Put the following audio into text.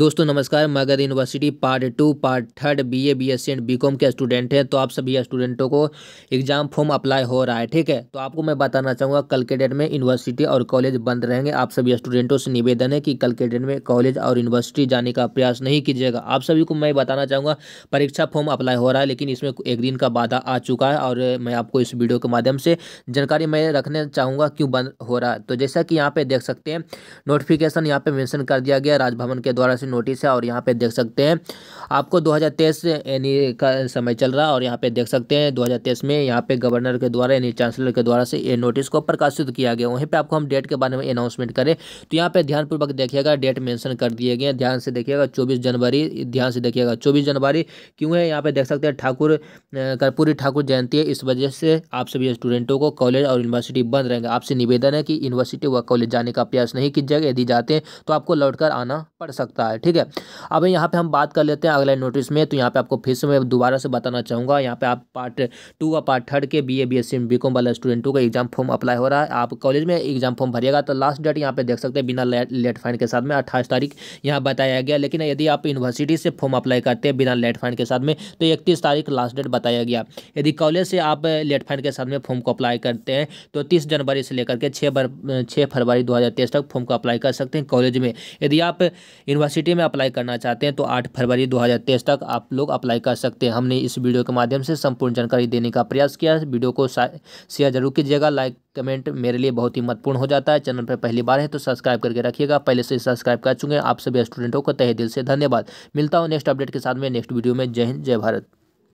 दोस्तों नमस्कार Magadh university part two part third B A B S C and B com के student हैं तो आप सभी स्टूडेंटों को एग्जाम फॉर्म अप्लाई हो रहा है ठीक है तो आपको मैं बताना चाहूँगा कल के डेट में यूनिवर्सिटी और कॉलेज बंद रहेंगे आप सभी स्टूडेंटों से निवेदन है कि कल के डेट में कॉलेज और यूनिवर्सिटी जाने का प्रयास नहीं कीजिएगा आप सभी को मैं बताना चाहूँगा परीक्षा फॉर्म अप्लाई हो रहा है लेकिन इसमें एक दिन का बाधा आ चुका है और मैं आपको इस वीडियो के माध्यम से जानकारी मैं रखना चाहूँगा क्यों बंद हो रहा है तो जैसा कि यहाँ पर देख सकते हैं नोटिफिकेशन यहाँ पर मैंशन कर दिया गया राजभवन के द्वारा से नोटिस है और यहाँ पे देख सकते हैं आपको 2023 यानी का समय चल रहा है और यहाँ पे देख सकते हैं 2023 में यहाँ पे गवर्नर के द्वारा यानी चांसलर के द्वारा से ये नोटिस को प्रकाशित किया गया वहीं पर आपको हम डेट के बारे में अनाउंसमेंट करें तो यहाँ पर ध्यानपूर्वक देखिएगा डेट मैंसन कर दिए गए ध्यान से देखिएगा चौबीस जनवरी ध्यान से देखिएगा चौबीस जनवरी क्यों है यहाँ पर देख सकते हैं ठाकुर कर्पूरी ठाकुर जयंती है इस वजह से आप सभी स्टूडेंटों को कॉलेज और यूनिवर्सिटी बंद रहेंगे आपसे निवेदन है कि यूनिवर्सिटी व कॉलेज जाने का प्रयास नहीं कीजिएगा यदि जाते हैं तो आपको लौट आना पड़ सकता है है ठीक है अब यहाँ पे हम बात कर लेते हैं अगले नोटिस में तो यहाँ पे आपको फिर से मैं दोबारा से बताना चाहूँगा यहाँ पे आप पार्ट टू और पार्ट थर्ड के B A B S C B com वाले स्टूडेंटों का एग्जाम फॉर्म अप्लाई हो रहा है आप कॉलेज में एग्जाम फॉर्म भरिएगा तो लास्ट डेट यहाँ पे देख सकते हैं बिना लेट फाइन के साथ में अट्ठाईस तारीख यहाँ बताया गया लेकिन यदि आप यूनिवर्सिटी से फॉर्म अप्लाई करते हैं बिना लेट फाइन के साथ में तो इकतीस तारीख लास्ट डेट बताया गया यदि कॉलेज से आप लेट फाइन के साथ में फॉर्म को अप्लाई करते हैं तो तीस जनवरी से लेकर के छः छः फरवरी दो तक फॉर्म को अप्लाई कर सकते हैं कॉलेज में यदि आप यूनिवर्सिटी सिटी में अप्लाई करना चाहते हैं तो आठ फरवरी दो तक आप लोग अप्लाई कर सकते हैं हमने इस वीडियो के माध्यम से संपूर्ण जानकारी देने का प्रयास किया वीडियो को शेयर जरूर कीजिएगा लाइक कमेंट मेरे लिए बहुत ही महत्वपूर्ण हो जाता है चैनल पर पहली बार है तो सब्सक्राइब करके रखिएगा पहले से सब्सक्राइब कर चुके हैं आप सभी स्टूडेंटों को तहे दिल से धन्यवाद मिलता हूँ नेक्स्ट अपडेट के साथ में नेक्स्ट वीडियो में जय हिंद जय भारत